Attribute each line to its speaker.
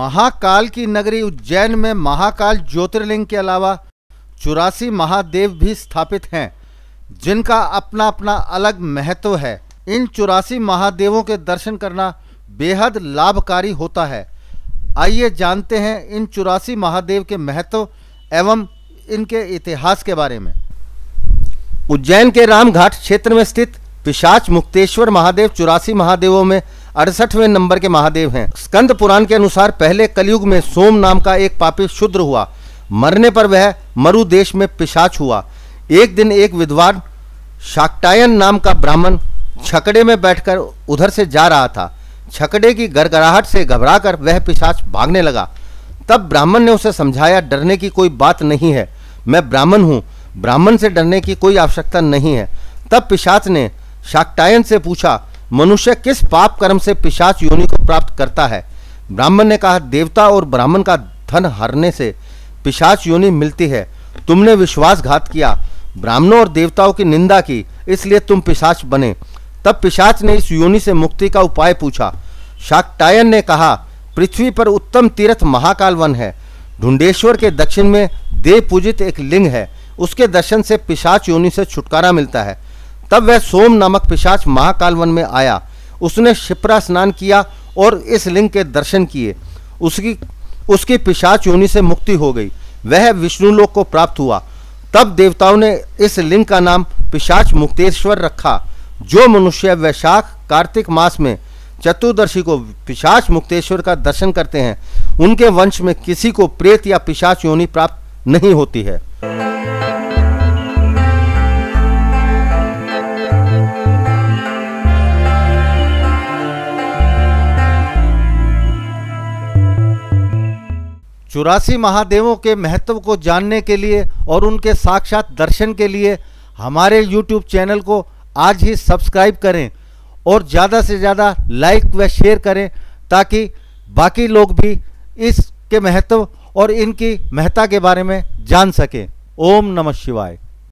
Speaker 1: महाकाल की नगरी उज्जैन में महाकाल ज्योतिर्लिंग के अलावा चौरासी महादेव भी स्थापित हैं जिनका अपना अपना अलग महत्व है इन चौरासी महादेवों के दर्शन करना बेहद लाभकारी होता है आइए जानते हैं इन चौरासी महादेव के महत्व एवं इनके इतिहास के बारे में उज्जैन के रामघाट क्षेत्र में स्थित पिशाच मुक्तेश्वर महादेव चौरासी महादेवों में अड़सठवें नंबर के महादेव हैं स्कंद पुराण के अनुसार पहले कलयुग में सोम नाम का एक पापी शुद्र हुआ मरने पर वह मरु देश में पिशाच हुआ एक दिन एक विद्वान शाक्टायन नाम का ब्राह्मण छकड़े में बैठकर उधर से जा रहा था छकड़े की गड़गड़ाहट से घबराकर वह पिशाच भागने लगा तब ब्राह्मण ने उसे समझाया डरने की कोई बात नहीं है मैं ब्राह्मण हूँ ब्राह्मण से डरने की कोई आवश्यकता नहीं है तब पिशाच ने शाक्टायन से पूछा मनुष्य किस पाप कर्म से पिशाच योनि को प्राप्त करता है ब्राह्मण ने कहा देवता और ब्राह्मण का धन हरने से पिशाच योनि मिलती है तुमने विश्वासघात किया ब्राह्मणों और देवताओं की निंदा की इसलिए तुम पिशाच बने तब पिशाच ने इस योनि से मुक्ति का उपाय पूछा शाक्टायन ने कहा पृथ्वी पर उत्तम तीर्थ महाकाल वन है ढूंढेश्वर के दक्षिण में देव पूजित एक लिंग है उसके दर्शन से पिशाच योनि से छुटकारा मिलता है तब वह सोम नामक पिशाच महाकाल वन में आया उसने शिप्रा स्नान किया और इस लिंग के दर्शन किए उसकी उसकी पिशाच योनि से मुक्ति हो गई वह विष्णुलोक को प्राप्त हुआ तब देवताओं ने इस लिंग का नाम पिशाच मुक्तेश्वर रखा जो मनुष्य वैशाख कार्तिक मास में चतुर्दशी को पिशाच मुक्तेश्वर का दर्शन करते हैं उनके वंश में किसी को प्रेत या पिशाच योनि प्राप्त नहीं होती है चौरासी महादेवों के महत्व को जानने के लिए और उनके साक्षात दर्शन के लिए हमारे YouTube चैनल को आज ही सब्सक्राइब करें और ज़्यादा से ज़्यादा लाइक व शेयर करें ताकि बाकी लोग भी इसके महत्व और इनकी महत्ता के बारे में जान सकें ओम नमः शिवाय